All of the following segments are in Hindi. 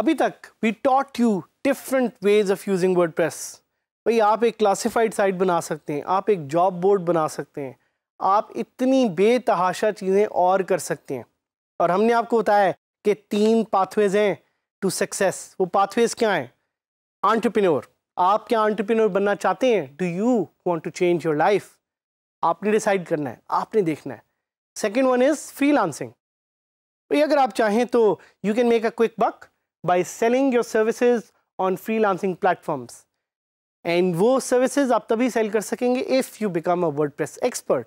Abhi tak, we taught you different ways of using WordPress. भाई आप एक क्लासिफाइड साइट बना सकते हैं आप एक जॉब बोर्ड बना सकते हैं आप इतनी बेतहाशा चीज़ें और कर सकते हैं और हमने आपको बताया कि तीन पाथवेज हैं टू सक्सेस वो पाथवेज क्या हैं आंट्रप्रनोर आप क्या आंट्रप्रनोर बनना चाहते हैं do you want to change your life आपने डिसाइड करना है आपने देखना है second one is freelancing अगर आप चाहें तो you can make a quick buck by selling your services on freelancing platforms and वो सर्विसेज आप तभी सेल कर सकेंगे if you become a press expert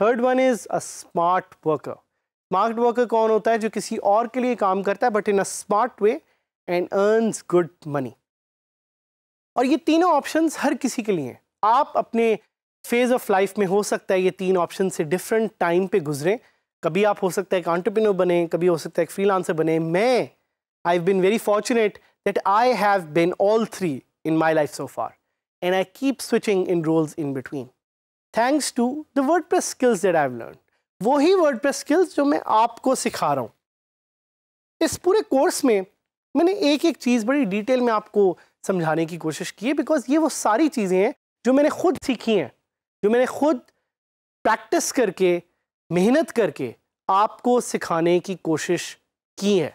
third one is a smart worker smart worker कौन होता है जो किसी और के लिए काम करता है but in a smart way and earns good money और ये तीनों ऑप्शंस हर किसी के लिए हैं आप अपने फेज़ ऑफ लाइफ में हो सकता है ये तीन ऑप्शन से डिफरेंट टाइम पे गुजरें कभी आप हो सकता है एक ऑन्टरप्रिनर बने कभी हो सकता है एक फ्रीलांसर बने मैं I have been very fortunate that I have been all three in my life so far. And I keep switching in roles in between. Thanks to the WordPress skills that I've learned. वो ही WordPress जो मैं आपको सिखा रहा हूँ इस पूरे कोर्स में मैंने एक एक चीज़ बड़ी डिटेल में आपको समझाने की कोशिश की है बिकॉज ये वो सारी चीज़ें हैं जो मैंने खुद सीखी हैं जो मैंने खुद प्रैक्टिस करके मेहनत करके आपको सिखाने की कोशिश की है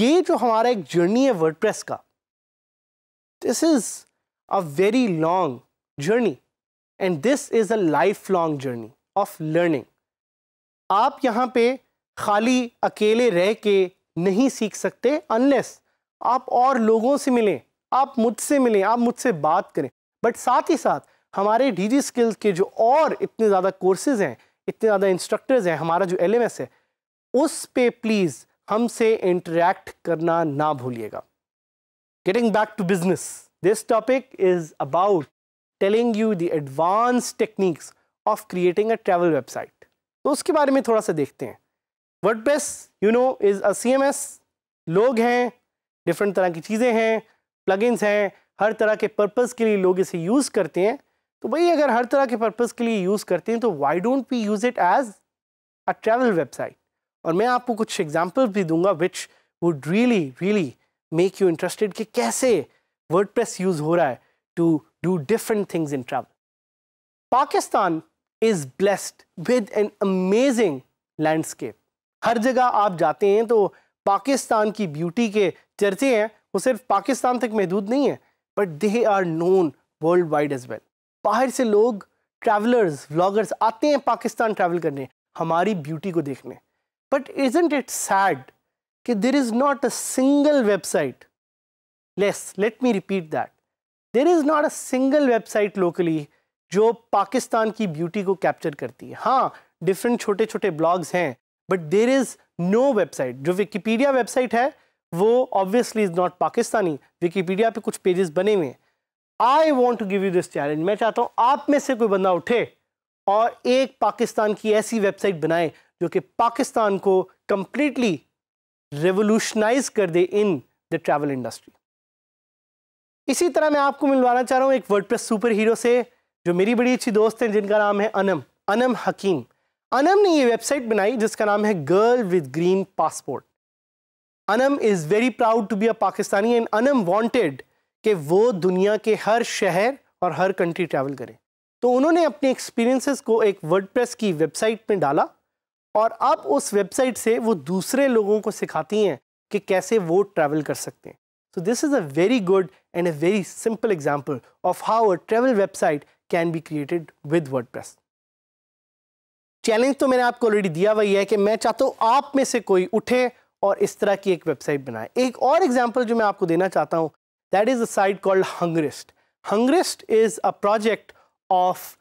ये जो हमारा एक जर्नी है वर्डप्रेस का This is a very long journey and this is a lifelong journey of learning. आप यहाँ पे खाली अकेले रह के नहीं सीख सकते अनलेस आप और लोगों से मिलें आप मुझसे मिलें आप मुझसे बात करें बट साथ ही साथ हमारे डी जी स्किल्स के जो और इतने ज़्यादा कोर्सेज हैं इतने ज़्यादा इंस्ट्रक्टर्स हैं हमारा जो एल है उस पे प्लीज़ हमसे इंटरेक्ट करना ना भूलिएगा Getting back to business, this topic is about telling you the advanced techniques of creating a travel website. तो उसके बारे में थोड़ा सा देखते हैं WordPress you know is a CMS लोग हैं डिफरेंट तरह की चीज़ें हैं प्लगइन्स हैं हर तरह के पर्पज़ के लिए लोग इसे यूज़ करते हैं तो भाई अगर हर तरह के पर्पज़ के लिए यूज़ करते हैं तो why don't we use it as a travel website और मैं आपको कुछ एग्जाम्पल भी दूंगा which would really really make you interested कि कैसे वर्ड प्रेस यूज़ हो रहा है to do different things in travel Pakistan is blessed with an amazing landscape हर जगह आप जाते हैं तो पाकिस्तान की ब्यूटी के चर्चे हैं वो सिर्फ पाकिस्तान तक महदूद नहीं है but they are known worldwide as well बाहर से लोग ट्रैवलर्स व्लॉगर्स आते हैं पाकिस्तान ट्रैवल करने हमारी ब्यूटी को देखने बट इजेंट इट सैड कि there is not a single website less let me repeat that there is not a single website locally जो पाकिस्तान की ब्यूटी को कैप्चर करती है हाँ डिफरेंट छोटे छोटे ब्लॉग्स हैं but there is no website जो विकीपीडिया वेबसाइट है वो obviously is not Pakistani Wikipedia पे कुछ पेजेस बने हुए हैं I want to give you this challenge मैं चाहता हूँ आप में से कोई बंदा उठे और एक पाकिस्तान की ऐसी वेबसाइट बनाए जो कि पाकिस्तान को कंप्लीटली रेवोल्यूशनाइज कर दे इन द ट्रैवल इंडस्ट्री इसी तरह मैं आपको मिलवाना चाह रहा हूँ एक प्रेस सुपर हीरो से जो मेरी बड़ी अच्छी दोस्त हैं जिनका नाम है अनम अनम हकीम अनम ने ये वेबसाइट बनाई जिसका नाम है girl with green passport Anam is very proud to be a Pakistani and Anam wanted कि वो दुनिया के हर शहर और हर कंट्री ट्रैवल करें तो उन्होंने अपने एक्सपीरियंसेस को एक वर्डप्रेस की वेबसाइट में डाला और अब उस वेबसाइट से वो दूसरे लोगों को सिखाती हैं कि कैसे वो ट्रैवल कर सकते हैं so this is a very good and a very simple example of how a travel website can be created with word challenge तो मैंने आपको ऑलरेडी दिया हुआ है कि मैं चाहता हूँ आप में से कोई उठे और इस तरह की एक वेबसाइट बनाए एक और एग्जाम्पल जो मैं आपको देना चाहता हूँ that is a site called Hungrist Hungrist is a project of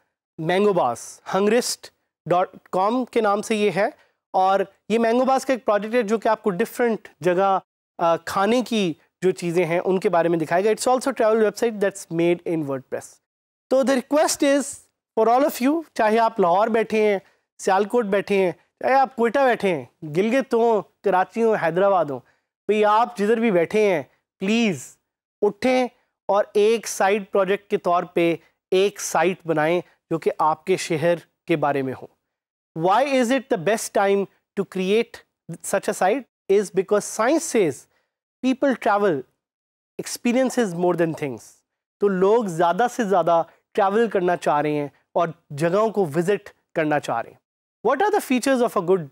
Mangobaaz Hungrist dot com के नाम से ये है और ये मैंगो बास का एक प्रोजेक्ट है जो कि आपको डिफरेंट जगह खाने की जो चीज़ें हैं उनके बारे में दिखाएगा it's also travel website that's made in word तो the request is for all of you चाहे आप लाहौर बैठे हैं सियालकोट बैठे हैं चाहे आप कोयटा बैठे हैं गिलगित हों कराची हों हैदराबाद हों भाई आप जिधर भी बैठे हैं प्लीज़ उठें और एक साइड प्रोजेक्ट के तौर पे एक साइट बनाएं जो कि आपके शहर के बारे में हो Why is it the best time to create such a site? Is because science says people travel, experiences more than things. तो लोग ज़्यादा से ज़्यादा ट्रैवल करना चाह रहे हैं और जगहों को विज़िट करना चाह रहे हैं what are the features of a good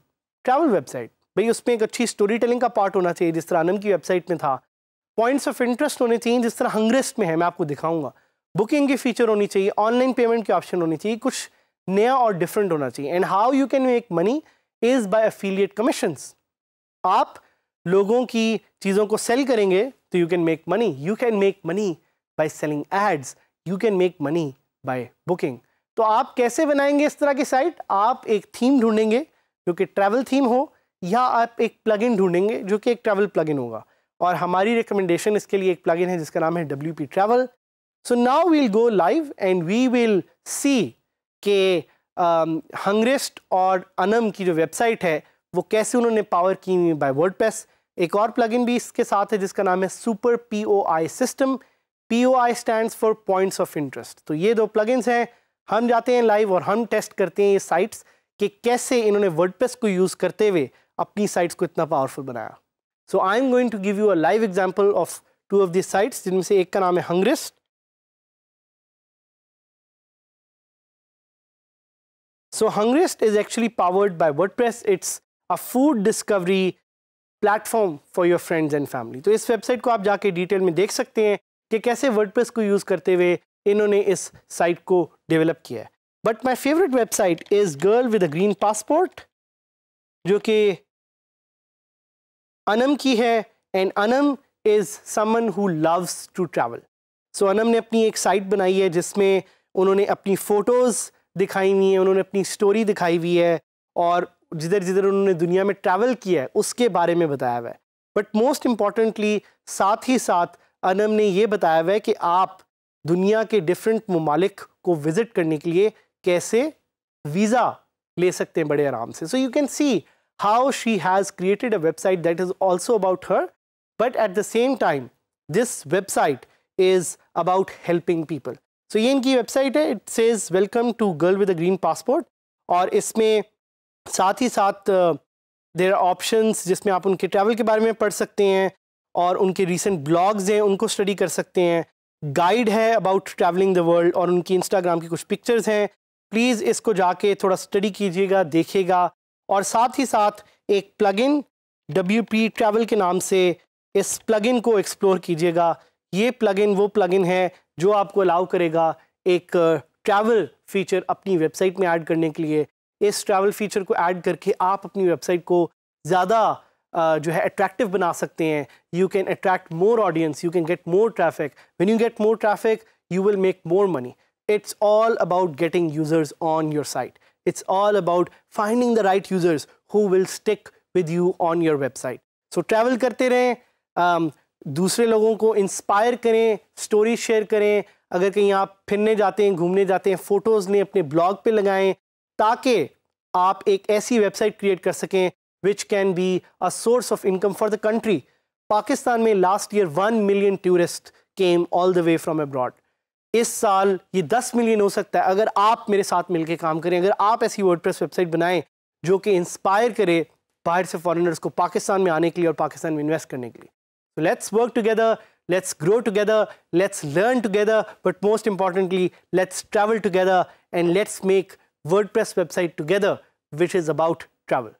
travel website भाई उसमें एक अच्छी स्टोरी टेलिंग का पार्ट होना चाहिए जिस तरह अनम की वेबसाइट में था पॉइंट्स ऑफ इंटरेस्ट होने चाहिए जिस तरह हंग्रेस्ट में है मैं आपको दिखाऊंगा बुकिंग की फीचर होनी चाहिए ऑनलाइन पेमेंट के ऑप्शन होनी चाहिए कुछ नया और डिफरेंट होना चाहिए and how you can make money is by affiliate commissions आप लोगों की चीज़ों को सेल करेंगे तो you can make money you can make money by selling ads you can make money by booking तो आप कैसे बनाएंगे इस तरह की साइट आप एक थीम ढूंढेंगे जो कि ट्रैवल थीम हो या आप एक प्लगइन ढूंढेंगे जो कि एक ट्रैवल प्लगइन होगा और हमारी रिकमेंडेशन इसके लिए एक प्लगइन है जिसका नाम है W P travel so now we'll go live and we will see कि हंग्रेस्ट um, और अनम की जो वेबसाइट है वो कैसे उन्होंने पावर की हुई बाय वर्ड एक और प्लगइन भी इसके साथ है जिसका नाम है super P O I system P O I stand for points of interest तो ये दो प्लगइन्स हैं हम जाते हैं लाइव और हम टेस्ट करते हैं ये साइट्स कि कैसे इन्होंने वर्ड को यूज़ करते हुए अपनी साइट्स को इतना पावरफुल बनाया so I am going to give you a live example of two of this sites जिनमें से एक का नाम है Hungriest So Hungriest is actually powered by WordPress. It's a food discovery platform for your friends and family तो इस वेबसाइट को आप जाके डिटेल में देख सकते हैं कि कैसे वर्डप्रेस को यूज़ करते हुए इन्होंने इस साइट को डेवलप किया है but my favourite website is girl with a green passport जो कि अनम की है and Anam is someone who loves to travel so Anam ने अपनी एक साइट बनाई है जिसमें उन्होंने अपनी फ़ोटोज़ दिखाई हुई हैं उन्होंने अपनी स्टोरी दिखाई हुई है और जिधर जिधर उन्होंने दुनिया में ट्रैवल किया है उसके बारे में बताया हुआ है बट मोस्ट इम्पॉर्टेंटली साथ ही साथ अनम ने ये बताया हुआ है कि आप दुनिया के डिफरेंट ममालिक को विज़िट करने के लिए कैसे वीज़ा ले सकते हैं बड़े आराम से so you can see how she has created a website that is also about her but at the same time this website is about helping people so ये इनकी वेबसाइट है it says welcome to girl with a green passport और इसमें साथ ही साथ देर uh, ऑप्शन जिसमें आप उनके ट्रैवल के बारे में पढ़ सकते हैं और उनके रिसेंट ब्लॉग्स हैं उनको स्टडी कर सकते हैं गाइड है अबाउट ट्रैवलिंग द वर्ल्ड और उनकी इंस्टाग्राम की कुछ पिक्चर्स हैं प्लीज़ इसको जाके थोड़ा स्टडी कीजिएगा देखिएगा और साथ ही साथ एक प्लगइन डब्ल्यू पी ट्रैवल के नाम से इस प्लगइन को एक्सप्लोर कीजिएगा ये प्लगइन वो प्लगइन है जो आपको अलाउ करेगा एक ट्रैवल फीचर अपनी वेबसाइट में ऐड करने के लिए इस ट्रैवल फीचर को ऐड करके आप अपनी वेबसाइट को ज़्यादा जो है अट्रैक्टिव बना सकते हैं you can attract more audience you can get more traffic when you get more traffic you will make more money it's all about getting users on your site it's all about finding the right users who will stick with you on your website so travel करते रहें um, दूसरे लोगों को इंस्पायर करें स्टोरी शेयर करें अगर कहीं आप फिरने जाते हैं घूमने जाते हैं फ़ोटोज़ लें अपने ब्लॉग पे लगाएं ताकि आप एक ऐसी वेबसाइट क्रिएट कर सकें which can be a source of income for the country Pakistan में last year one million tourist came all the way from abroad इस साल ये दस मिलियन हो सकता है अगर आप मेरे साथ मिलकर काम करें अगर आप ऐसी वर्ड वेबसाइट बनाएँ जो कि इंस्पायर करे बाहर से फॉरनर्स को पाकिस्तान में आने के लिए और पाकिस्तान में इन्वेस्ट करने के लिए So let's work together, let's grow together, let's learn together, but most importantly, let's travel together and let's make WordPress website together, which is about travel.